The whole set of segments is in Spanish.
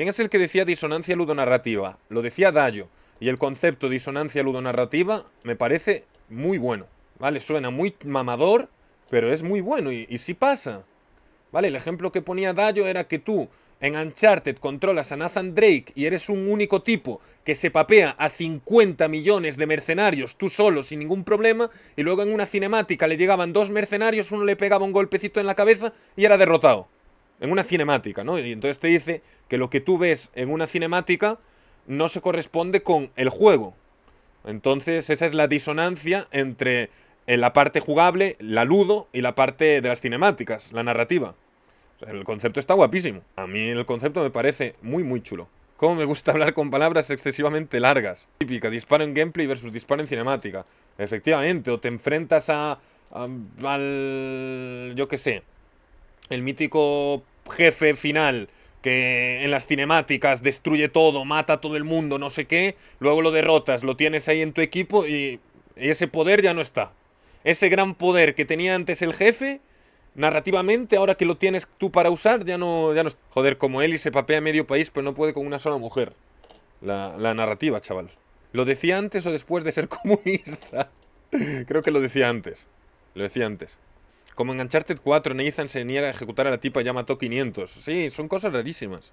¿Quién es el que decía disonancia ludonarrativa? Lo decía Dayo. Y el concepto de disonancia ludonarrativa me parece muy bueno. ¿Vale? Suena muy mamador, pero es muy bueno y, sí pasa. ¿Vale? El ejemplo que ponía Dayo era que tú en Uncharted controlas a Nathan Drake y eres un único tipo que se papea a 50 millones de mercenarios tú solo sin ningún problema y luego en una cinemática le llegaban dos mercenarios, uno le pegaba un golpecito en la cabeza y era derrotado en una cinemática, ¿no? Y entonces te dice que lo que tú ves en una cinemática no se corresponde con el juego. Entonces esa es la disonancia entre eh, la parte jugable, la ludo, y la parte de las cinemáticas, la narrativa. el concepto está guapísimo. A mí el concepto me parece muy, muy chulo. Cómo me gusta hablar con palabras excesivamente largas. Típica, disparo en gameplay versus disparo en cinemática. Efectivamente, o te enfrentas a, a al... yo qué sé, el mítico jefe final que en las cinemáticas destruye todo, mata a todo el mundo, no sé qué, luego lo derrotas, lo tienes ahí en tu equipo y, ese poder ya no está. Ese gran poder que tenía antes el jefe, narrativamente, ahora que lo tienes tú para usar, ya no, ya no está. Joder, como él y se papea medio país, pero pues no puede con una sola mujer. La, la narrativa, chaval. ¿Lo decía antes o después de ser comunista? Creo que lo decía antes. Lo decía antes. Como en Uncharted 4, Nathan se niega a ejecutar a la tipa y ya mató 500. Sí, son cosas rarísimas.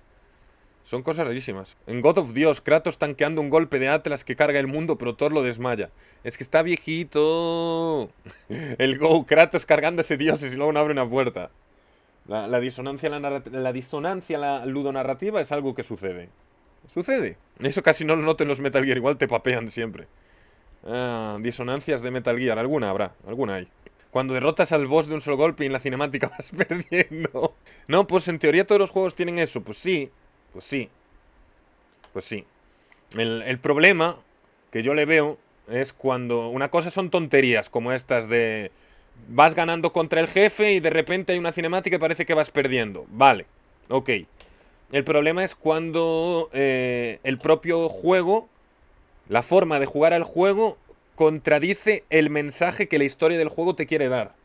Son cosas rarísimas. En God of Dios, Kratos tanqueando un golpe de Atlas que carga el mundo, pero Thor lo desmaya. Es que está viejito. El Go, Kratos ese dioses y luego no abre una puerta. La, disonancia, la, disonancia, la ludonarrativa es algo que sucede. Sucede. Eso casi no lo noten los Metal Gear, igual te papean siempre. Ah, disonancias de Metal Gear, alguna habrá, alguna hay cuando derrotas al boss de un solo golpe y en la cinemática vas perdiendo. No, pues en teoría todos los juegos tienen eso. Pues sí, pues sí. Pues sí. El, problema que yo le veo es cuando una cosa son tonterías como estas de vas ganando contra el jefe y de repente hay una cinemática y parece que vas perdiendo. Vale, ok. El problema es cuando eh, el propio juego, la forma de jugar al juego contradice el mensaje que la historia del juego te quiere dar.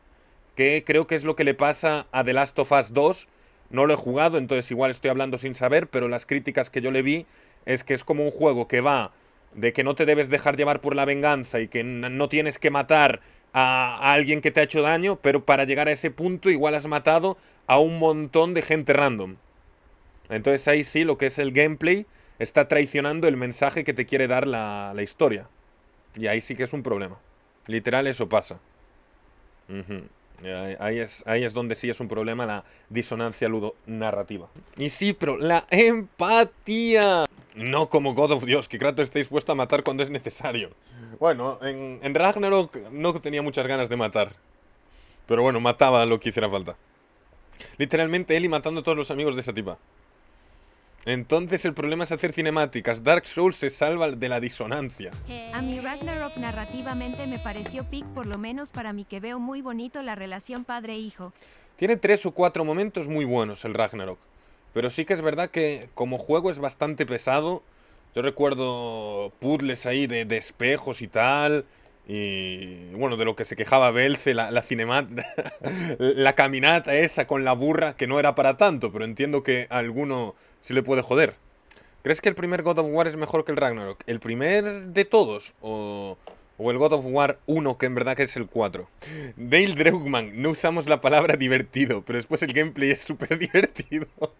Que creo que es lo que le pasa a The Last of Us 2. No lo he jugado, entonces igual estoy hablando sin saber, pero las críticas que yo le vi es que es como un juego que va de que no te debes dejar llevar por la venganza y que no tienes que matar a, alguien que te ha hecho daño, pero para llegar a ese punto igual has matado a un montón de gente random. Entonces ahí sí, lo que es el gameplay está traicionando el mensaje que te quiere dar la, la historia. Y ahí sí que es un problema. Literal, eso pasa. Ahí es, ahí es, donde sí es un problema la disonancia ludonarrativa. Y sí, pero la empatía. No como God of Dios, que Kratos esté dispuesto a matar cuando es necesario. Bueno, en, en, Ragnarok no tenía muchas ganas de matar. Pero bueno, mataba lo que hiciera falta. Literalmente él y matando a todos los amigos de esa tipa. Entonces el problema es hacer cinemáticas. Dark Souls se salva de la disonancia. A mi Ragnarok narrativamente me pareció pic, por lo menos para mí que veo muy bonito la relación padre-hijo. Tiene tres o cuatro momentos muy buenos el Ragnarok. Pero sí que es verdad que como juego es bastante pesado. Yo recuerdo puzzles ahí de, de espejos y tal. Y bueno, de lo que se quejaba Belce, la, la, la caminata esa con la burra, que no era para tanto, pero entiendo que a alguno sí le puede joder. ¿Crees que el primer God of War es mejor que el Ragnarok? ¿El primer de todos? ¿O, el God of War 1, que en verdad que es el 4? Dale Dreugman, no usamos la palabra divertido, pero después el gameplay es súper divertido.